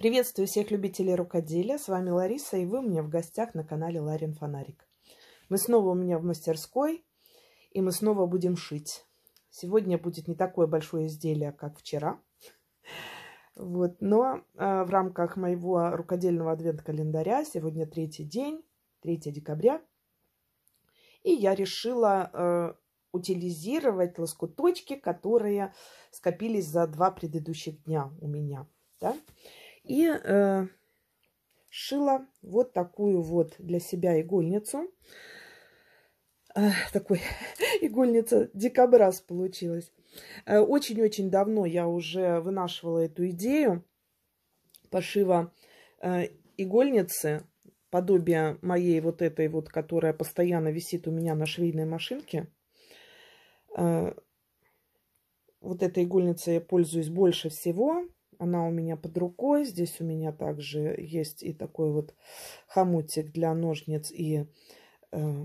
Приветствую всех любителей рукоделия. С вами Лариса, и вы у меня в гостях на канале Ларин Фонарик. Мы снова у меня в мастерской, и мы снова будем шить. Сегодня будет не такое большое изделие, как вчера. Вот, но э, в рамках моего рукодельного адвент-календаря сегодня третий день, 3 декабря, и я решила э, утилизировать лоскуточки, которые скопились за два предыдущих дня у меня. Да? И э, шила вот такую вот для себя игольницу. Э, такой игольница дикобраз получилась. Э, очень-очень давно я уже вынашивала эту идею пошива э, игольницы, подобие моей вот этой вот, которая постоянно висит у меня на швейной машинке. Э, вот этой игольницей я пользуюсь больше всего, она у меня под рукой. Здесь у меня также есть и такой вот хомутик для ножниц и э,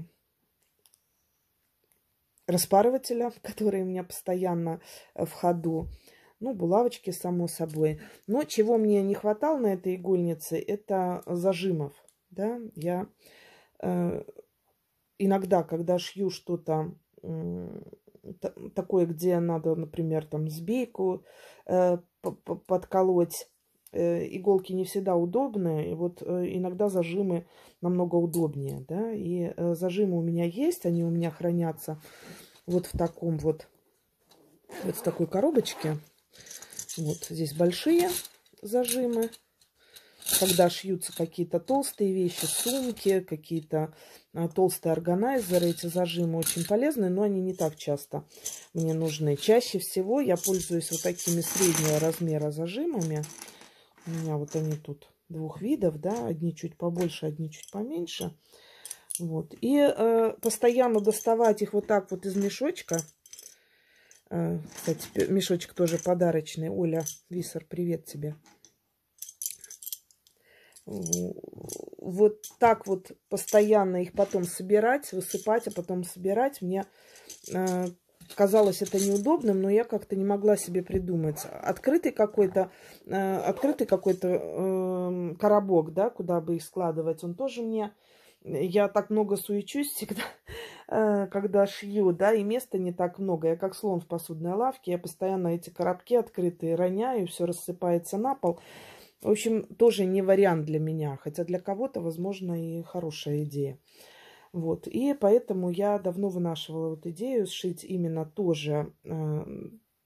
распарывателя, которые у меня постоянно э, в ходу. Ну, булавочки, само собой. Но чего мне не хватало на этой игольнице, это зажимов. Да, я э, иногда, когда шью что-то э, такое, где надо, например, там сбейку э, подколоть. Э, иголки не всегда удобны, и вот э, иногда зажимы намного удобнее, да, и э, зажимы у меня есть, они у меня хранятся вот в таком вот, вот в такой коробочке, вот здесь большие зажимы, когда шьются какие-то толстые вещи, сумки, какие-то а, толстые органайзеры. Эти зажимы очень полезны, но они не так часто мне нужны. Чаще всего я пользуюсь вот такими среднего размера зажимами. У меня вот они тут двух видов, да, одни чуть побольше, одни чуть поменьше. Вот. И э, постоянно доставать их вот так вот из мешочка. Э, кстати, мешочек тоже подарочный. Оля Висер, привет тебе вот так вот постоянно их потом собирать, высыпать, а потом собирать. Мне э, казалось это неудобным, но я как-то не могла себе придумать. Открытый какой-то э, открытый какой-то эм, коробок, да, куда бы их складывать, он тоже мне... Я так много суечусь всегда, э, когда шью, да, и места не так много. Я как слон в посудной лавке, я постоянно эти коробки открытые роняю, все рассыпается на пол. В общем, тоже не вариант для меня, хотя для кого-то, возможно, и хорошая идея. Вот. И поэтому я давно вынашивала вот идею сшить именно тоже э,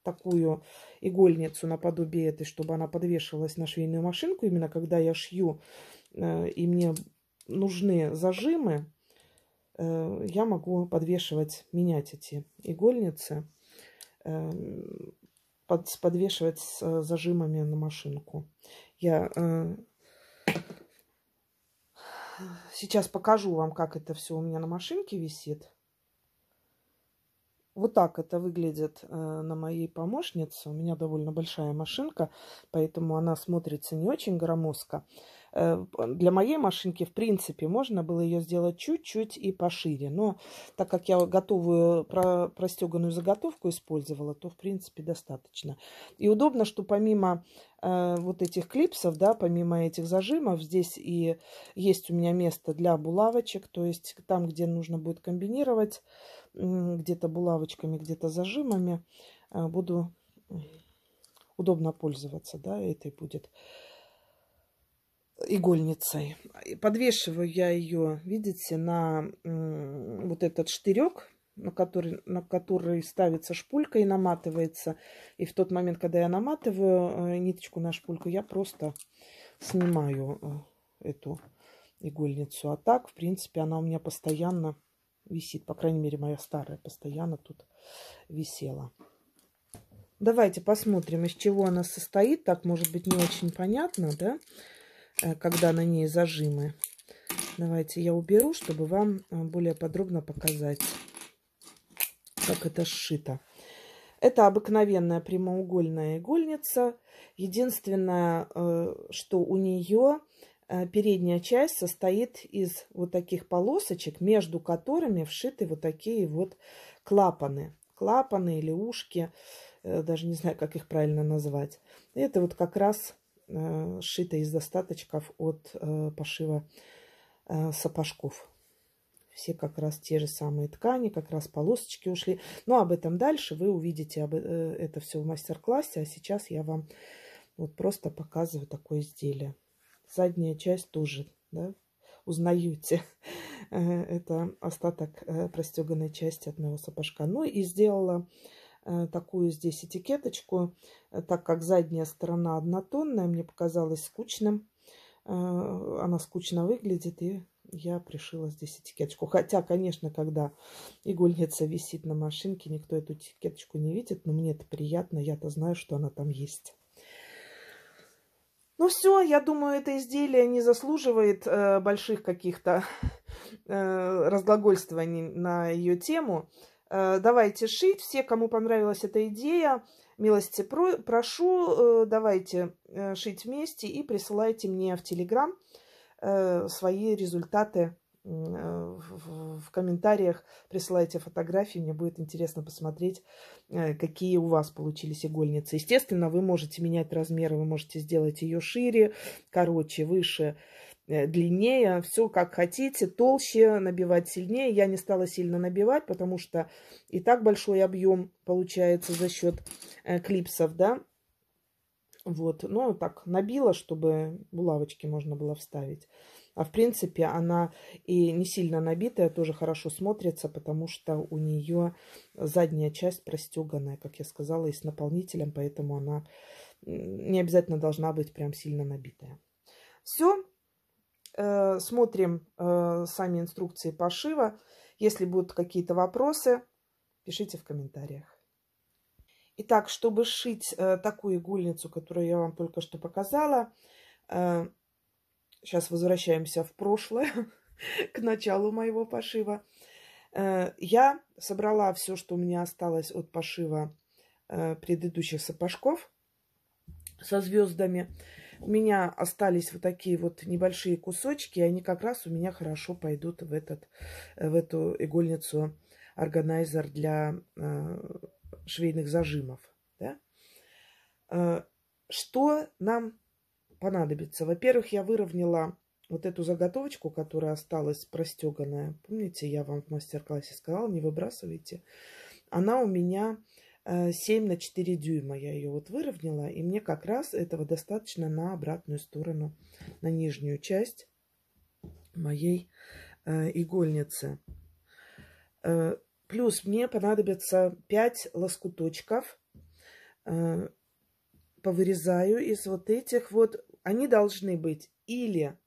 такую игольницу наподобие этой, чтобы она подвешивалась на швейную машинку. Именно когда я шью э, и мне нужны зажимы, э, я могу подвешивать, менять эти игольницы. Эм, под, подвешивать с э, зажимами на машинку. Я э, сейчас покажу вам, как это все у меня на машинке висит. Вот так это выглядит э, на моей помощнице. У меня довольно большая машинка, поэтому она смотрится не очень громоздко. Э, для моей машинки, в принципе, можно было ее сделать чуть-чуть и пошире. Но так как я готовую про простеганную заготовку использовала, то, в принципе, достаточно. И удобно, что помимо э, вот этих клипсов, да, помимо этих зажимов, здесь и есть у меня место для булавочек. То есть там, где нужно будет комбинировать, где-то булавочками, где-то зажимами, э, буду удобно пользоваться, да, этой будет игольницей. Подвешиваю я ее, видите, на вот этот штырек, на который, на который ставится шпулька и наматывается. И в тот момент, когда я наматываю э, ниточку на шпульку, я просто снимаю э, эту игольницу. А так, в принципе, она у меня постоянно висит. По крайней мере, моя старая постоянно тут висела. Давайте посмотрим, из чего она состоит. Так, может быть, не очень понятно, да? Э, когда на ней зажимы. Давайте я уберу, чтобы вам э, более подробно показать, как это сшито. Это обыкновенная прямоугольная игольница. Единственное, э, что у нее передняя часть состоит из вот таких полосочек, между которыми вшиты вот такие вот клапаны. Клапаны или ушки, даже не знаю, как их правильно назвать. это вот как раз Э, сшита из достаточков от э, пошива э, сапожков. Все как раз те же самые ткани, как раз полосочки ушли. Но об этом дальше вы увидите об, это все в мастер-классе. А сейчас я вам вот просто показываю такое изделие. Задняя часть тоже, да, узнаете. Это остаток простеганной части от моего сапожка. Ну и сделала Э, такую здесь этикеточку, э, так как задняя сторона однотонная, мне показалось скучным. Э, она скучно выглядит, и я пришила здесь этикеточку. Хотя, конечно, когда игольница висит на машинке, никто эту этикеточку не видит, но мне это приятно, я-то знаю, что она там есть. Ну все, я думаю, это изделие не заслуживает э, больших каких-то э, разглагольствований на ее тему. Э, давайте шить. Все, кому понравилась эта идея, милости про прошу, э, давайте э, шить вместе и присылайте мне в Телеграм свои результаты в комментариях присылайте фотографии, мне будет интересно посмотреть, какие у вас получились игольницы. Естественно, вы можете менять размеры, вы можете сделать ее шире, короче, выше, Э, длиннее, все как хотите, толще, набивать сильнее. Я не стала сильно набивать, потому что и так большой объем получается за счет э, клипсов, да. Вот, ну так набила, чтобы булавочки можно было вставить. А в принципе она и не сильно набитая тоже хорошо смотрится, потому что у нее задняя часть простеганная, как я сказала, и с наполнителем, поэтому она не обязательно должна быть прям сильно набитая. Все, Э, смотрим э, сами инструкции пошива. Если будут какие-то вопросы, пишите в комментариях. Итак, чтобы сшить э, такую игольницу, которую я вам только что показала, сейчас возвращаемся в прошлое, к началу моего пошива. Я собрала все, что у меня осталось от пошива предыдущих сапожков со звездами. У меня остались вот такие вот небольшие кусочки, и они как раз у меня хорошо пойдут в, этот, э, в эту игольницу органайзер для э, швейных зажимов. Да? Э, что нам понадобится? Во-первых, я выровняла вот эту заготовочку, которая осталась простеганная. Помните, я вам в мастер-классе сказала, не выбрасывайте. Она у меня 7 э, на 4 дюйма я ее вот выровняла, и мне как раз этого достаточно на обратную сторону, на нижнюю часть моей э, игольницы. Э, плюс мне понадобится 5 лоскуточков. Повырезаю из вот этих вот. Они должны быть или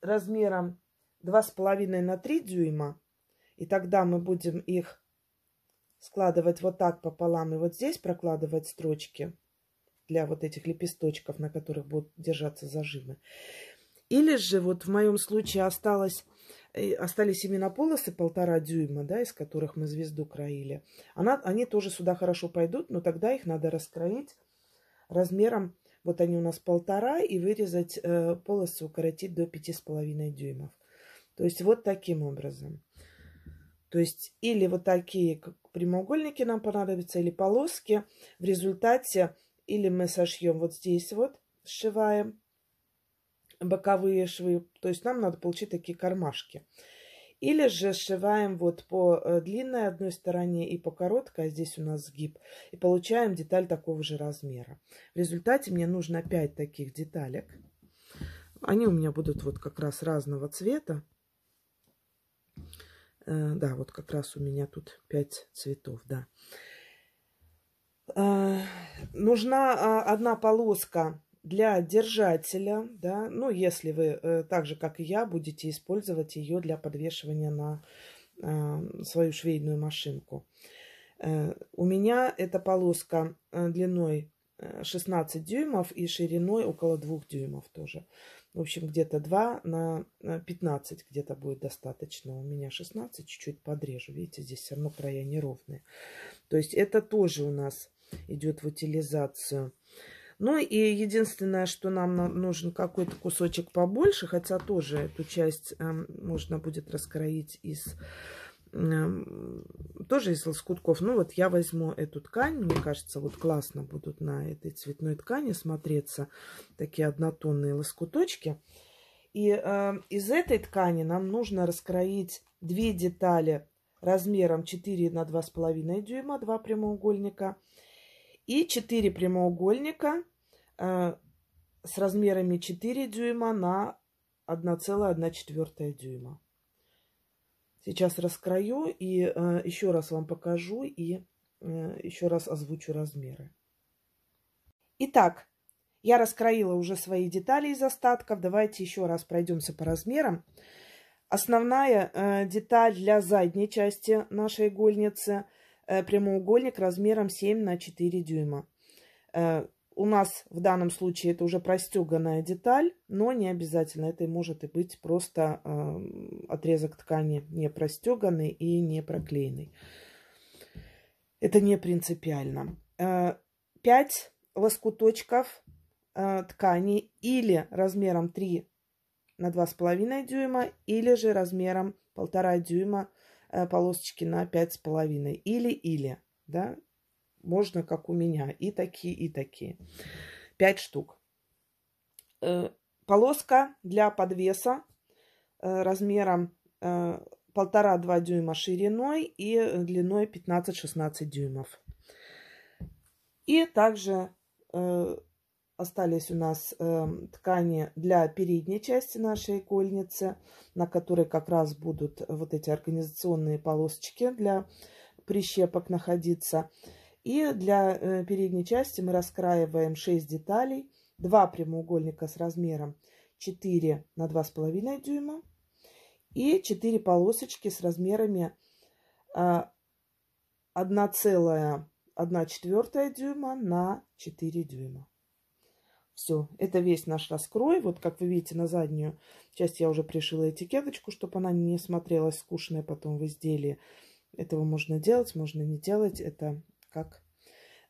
размером 2,5 на 3 дюйма, и тогда мы будем их складывать вот так пополам и вот здесь прокладывать строчки для вот этих лепесточков, на которых будут держаться зажимы. Или же вот в моем случае осталось, э, остались именно полосы полтора дюйма, да, из которых мы звезду кроили. Она, они тоже сюда хорошо пойдут, но тогда их надо раскроить размером, вот они у нас полтора, и вырезать э, полосы, укоротить до пяти с половиной дюймов. То есть вот таким образом. То есть или вот такие прямоугольники нам понадобятся или полоски. В результате или мы сошьем вот здесь вот, сшиваем боковые швы, то есть нам надо получить такие кармашки. Или же сшиваем вот по э, длинной одной стороне и по короткой, а здесь у нас сгиб, и получаем деталь такого же размера. В результате мне нужно 5 таких деталек. Они у меня будут вот как раз разного цвета. Э, да, вот как раз у меня тут пять цветов, да. А, нужна а, одна полоска для держателя, да, ну, если вы э, так же, как и я, будете использовать ее для подвешивания на а, свою швейную машинку. Э, у меня эта полоска длиной 16 дюймов и шириной около 2 дюймов тоже. В общем, где-то 2 на 15 где-то будет достаточно. У меня 16, чуть-чуть подрежу. Видите, здесь все равно края неровные. То есть это тоже у нас идет в утилизацию. Ну и единственное, что нам нужен какой-то кусочек побольше, хотя тоже эту часть э, можно будет раскроить из тоже из лоскутков. Ну вот я возьму эту ткань, мне кажется, вот классно будут на этой цветной ткани смотреться такие однотонные лоскуточки. И э, из этой ткани нам нужно раскроить две детали размером 4 на 2,5 дюйма, два прямоугольника. И 4 прямоугольника э, с размерами 4 дюйма на 1,1 дюйма. Сейчас раскрою и э, еще раз вам покажу и э, еще раз озвучу размеры. Итак, я раскроила уже свои детали из остатков. Давайте еще раз пройдемся по размерам. Основная э, деталь для задней части нашей игольницы э, прямоугольник размером 7 на 4 дюйма. Э, у нас в данном случае это уже простеганная деталь, но не обязательно. Это может и быть просто э, отрезок ткани не простеганный и не проклеенный. Это не принципиально. Э, лоскуточков э, ткани или размером 3 на 2,5 дюйма, или же размером 1,5 дюйма э, полосочки на 5,5. Или-или, да, можно, как у меня, и такие, и такие. Пять штук. Э, полоска для подвеса э, размером э, полтора-два дюйма шириной и длиной 15-16 дюймов. И также остались у нас ткани для передней части нашей кольницы, на которой как раз будут вот эти организационные полосочки для прищепок находиться. И для э, передней части мы раскраиваем 6 деталей, 2 прямоугольника с размером 4 на 2,5 дюйма и 4 полосочки с размерами 1,1 а, дюйма на 4 дюйма. Все, это весь наш раскрой. Вот как вы видите, на заднюю часть я уже пришила этикеточку, чтобы она не смотрелась скучная потом в изделии. Этого можно делать, можно не делать. Это как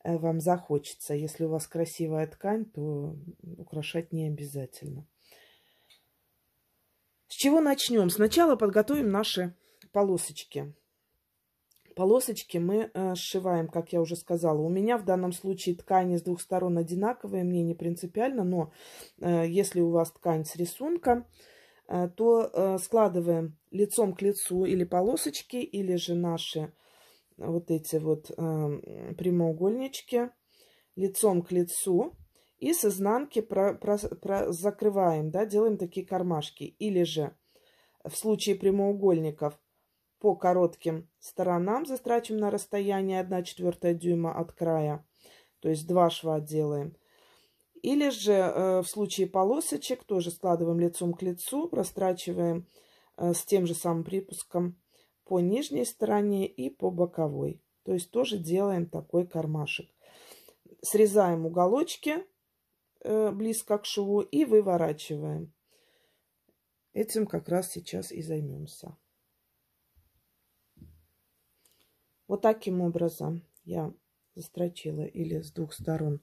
э, вам захочется. Если у вас красивая ткань, то украшать не обязательно. С чего начнем? Сначала подготовим наши полосочки. Полосочки мы э, сшиваем, как я уже сказала. У меня в данном случае ткани с двух сторон одинаковые, мне не принципиально, но э, если у вас ткань с рисунком, то складываем лицом к лицу или полосочки, или же наши вот эти вот э, прямоугольнички лицом к лицу. И с изнанки про, про, про, закрываем, да, делаем такие кармашки. Или же в случае прямоугольников по коротким сторонам застрачиваем на расстоянии 1 четвертая дюйма от края. То есть два шва делаем. Или же э, в случае полосочек тоже складываем лицом к лицу, прострачиваем э, с тем же самым припуском по нижней стороне и по боковой. То есть тоже делаем такой кармашек. Срезаем уголочки э, близко к шву и выворачиваем. Этим как раз сейчас и займемся. Вот таким образом я застрочила или с двух сторон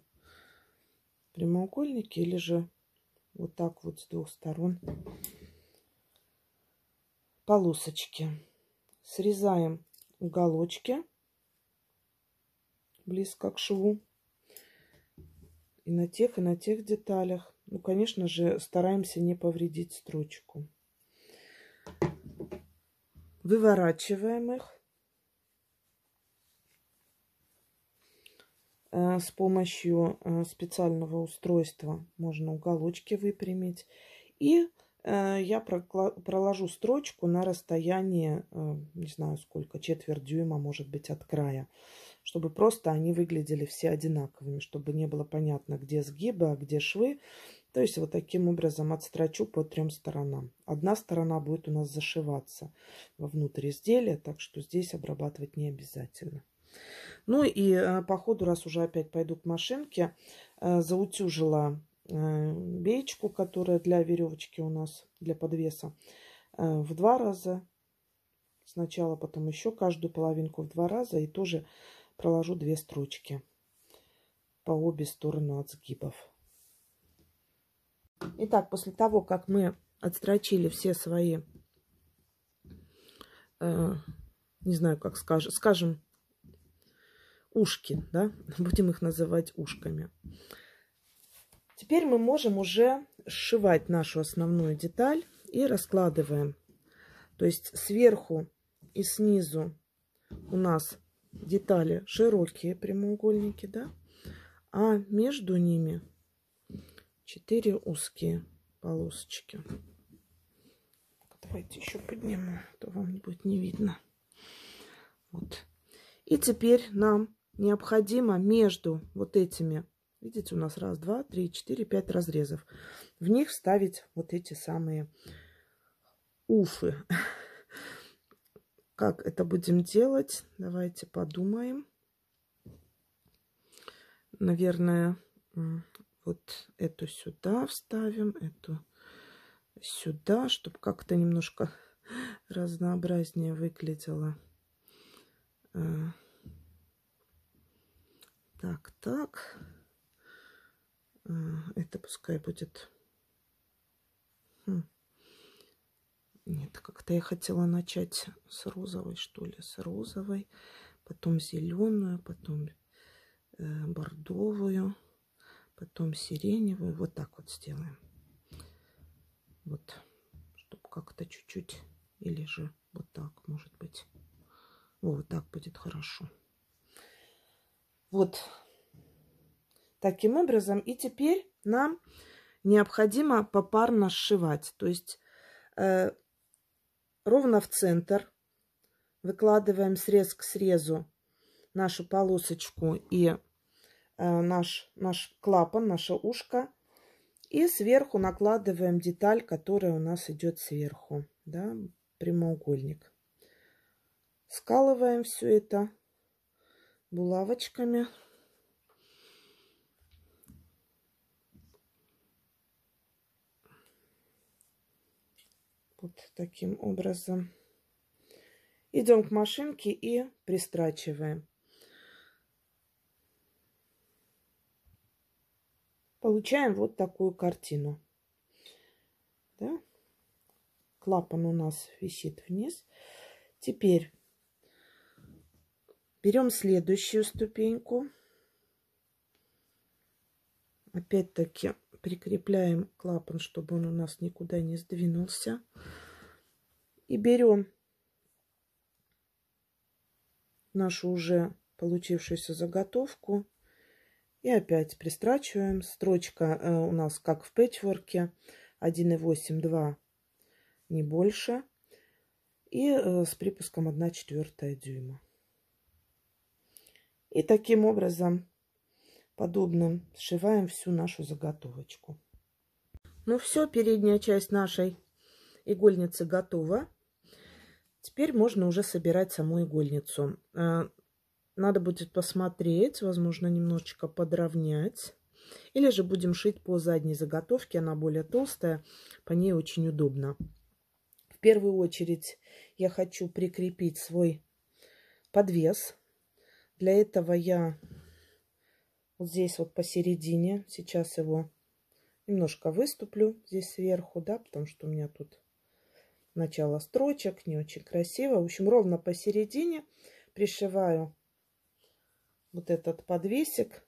прямоугольники, или же вот так вот с двух сторон полосочки срезаем уголочки близко к шву и на тех и на тех деталях ну конечно же стараемся не повредить строчку выворачиваем их э, с помощью э, специального устройства можно уголочки выпрямить и Э, я проложу строчку на расстоянии, э, не знаю сколько, четверть дюйма, может быть, от края, чтобы просто они выглядели все одинаковыми, чтобы не было понятно, где сгибы, а где швы. То есть вот таким образом отстрочу по трем сторонам. Одна сторона будет у нас зашиваться вовнутрь изделия, так что здесь обрабатывать не обязательно. Ну и э, по ходу, раз уже опять пойду к машинке, заутюжила беечку, э, которая для веревочки у нас, для подвеса, э, в два раза сначала, потом еще каждую половинку в два раза и тоже проложу две строчки по обе стороны от сгибов. Итак, после того, как мы отстрочили все свои, э, не знаю, как скажем, скажем, ушки, да, будем их называть ушками. Теперь мы можем уже сшивать нашу основную деталь и раскладываем. То есть сверху и снизу у нас детали широкие прямоугольники, да? А между ними 4 узкие полосочки. Давайте еще подниму, а то вам будет не видно. Вот. И теперь нам необходимо между вот этими Видите, у нас раз, два, три, четыре, пять разрезов. В них вставить вот эти самые уфы. Как это будем делать? Давайте подумаем. Наверное, вот эту сюда вставим, эту сюда, чтобы как-то немножко разнообразнее выглядело. Э, так, так. А, это пускай будет... Хм. Нет, как-то я хотела начать с розовой, что ли, с розовой, потом зеленую, потом э, бордовую, потом сиреневую. Вот так вот сделаем. Вот, чтобы как-то чуть-чуть, или же вот так, может быть. вот так будет хорошо. Вот Таким образом, и теперь нам необходимо попарно сшивать. То есть э, ровно в центр выкладываем срез к срезу нашу полосочку и э, наш, наш клапан, наше ушко. И сверху накладываем деталь, которая у нас идет сверху. Да, прямоугольник. Скалываем все это булавочками. Вот таким образом. Идем к машинке и пристрачиваем. Получаем вот такую картину. Да? Клапан у нас висит вниз. Теперь берем следующую ступеньку. Опять-таки прикрепляем клапан, чтобы он у нас никуда не сдвинулся. И берем нашу уже получившуюся заготовку и опять пристрачиваем. Строчка э, у нас как в пэтчворке 1,8,2, не больше. И э, с припуском 1,4 дюйма. И таким образом подобным сшиваем всю нашу заготовочку. Ну все, передняя часть нашей игольницы готова. Теперь можно уже собирать саму игольницу. Э, надо будет посмотреть, возможно, немножечко подровнять. Или же будем шить по задней заготовке, она более толстая, по ней очень удобно. В первую очередь я хочу прикрепить свой подвес. Для этого я вот здесь вот посередине. Сейчас его немножко выступлю здесь сверху, да, потому что у меня тут начало строчек, не очень красиво. В общем, ровно посередине пришиваю вот этот подвесик.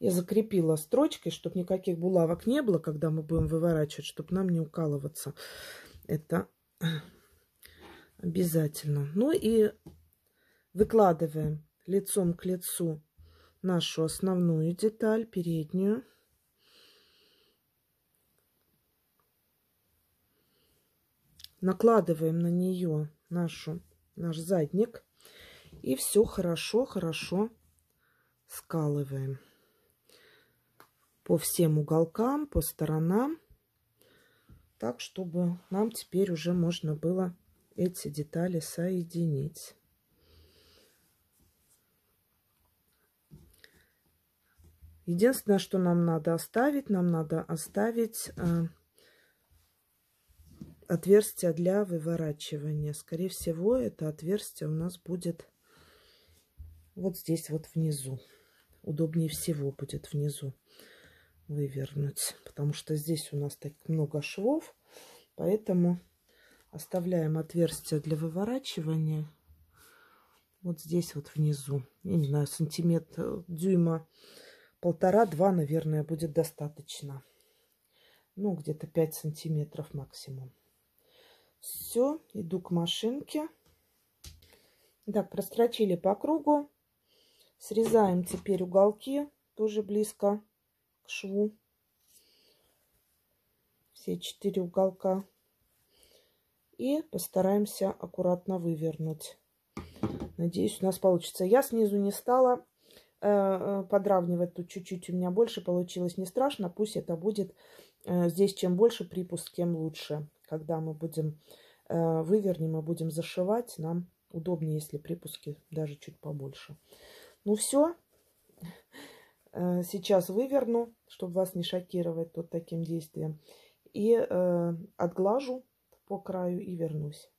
Я закрепила строчкой, чтобы никаких булавок не было, когда мы будем выворачивать, чтобы нам не укалываться. Это обязательно. Ну и выкладываем лицом к лицу нашу основную деталь, переднюю. Накладываем на нее нашу, наш задник. И все хорошо-хорошо скалываем по всем уголкам, по сторонам. Так, чтобы нам теперь уже можно было эти детали соединить. Единственное, что нам надо оставить, нам надо оставить э, отверстие для выворачивания. Скорее всего, это отверстие у нас будет вот здесь вот внизу. Удобнее всего будет внизу вывернуть, потому что здесь у нас так много швов, поэтому оставляем отверстие для выворачивания вот здесь вот внизу. Я не знаю, сантиметр, дюйма Полтора-два, наверное, будет достаточно. Ну, где-то 5 сантиметров максимум. Все, иду к машинке. Так, прострочили по кругу. Срезаем теперь уголки, тоже близко к шву. Все четыре уголка. И постараемся аккуратно вывернуть. Надеюсь, у нас получится. Я снизу не стала, Э, э, подравнивать. Тут чуть-чуть у меня больше получилось. Не страшно, пусть это будет э, здесь чем больше припуск, тем лучше. Когда мы будем вывернем и будем зашивать, нам удобнее, если припуски даже чуть побольше. Ну все, сейчас выверну, чтобы вас не шокировать вот таким действием. И отглажу по краю и вернусь.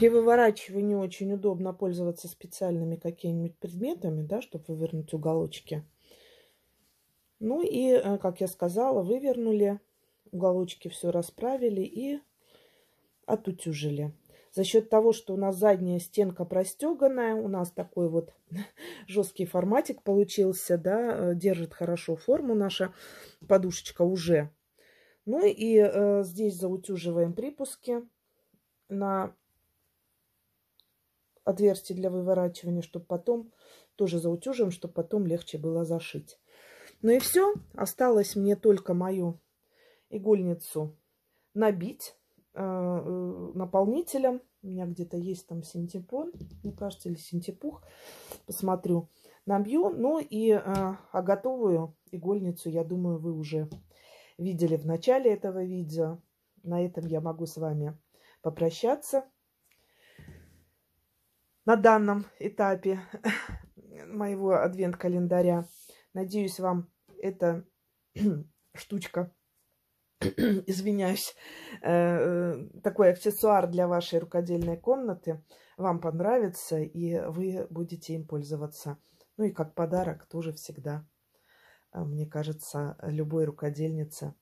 При выворачивании очень удобно пользоваться специальными какими-нибудь предметами, да, чтобы вывернуть уголочки. Ну и, э, как я сказала, вывернули, уголочки все расправили и отутюжили. За счет того, что у нас задняя стенка простеганная, у нас такой вот жесткий форматик получился, да, э, держит хорошо форму наша подушечка уже. Ну и э, здесь заутюживаем припуски на отверстие для выворачивания, чтобы потом тоже заутюжим, чтобы потом легче было зашить. Ну и все. Осталось мне только мою игольницу набить э, э, наполнителем. У меня где-то есть там синтепон, мне кажется, или синтепух. Посмотрю. Набью. Ну и э, а готовую игольницу, я думаю, вы уже видели в начале этого видео. На этом я могу с вами попрощаться на данном этапе моего адвент-календаря. Надеюсь, вам эта штучка, извиняюсь, э, э, такой аксессуар для вашей рукодельной комнаты вам понравится, и вы будете им пользоваться. Ну и как подарок тоже всегда, э, мне кажется, любой рукодельнице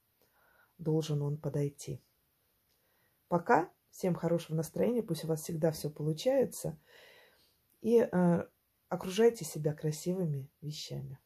должен он подойти. Пока! Всем хорошего настроения, пусть у вас всегда все получается. И э, окружайте себя красивыми вещами.